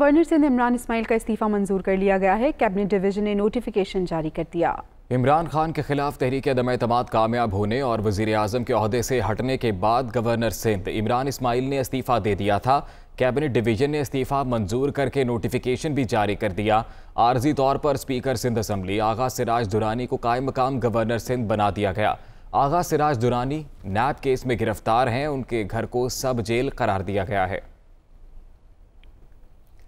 governor Sindh Imran Ismail का इस्तीफा मंजूर कर लिया गया है कैबिनेट डिवीजन ने नोटिफिकेशन जारी कर दिया इमरान खान के खिलाफ तहरीक दम अतमाद कामयाब होने और वजीर अजम के अहदे से हटने के बाद गवर्नर सिंध इमरान इसमाइल ने इस्तीफा दे दिया था कैबिनेट डिवीजन ने इस्तीफा मंजूर करके नोटिफिकेशन भी जारी कर दिया आर्जी तौर पर स्पीकर सिंध असम्बली आगा सिराज दुरानी को कायम मकाम गवर्नर सिंध बना दिया गया आगा सिराज दुरानी नैब केस में गिरफ्तार हैं उनके घर को सब जेल करार दिया गया है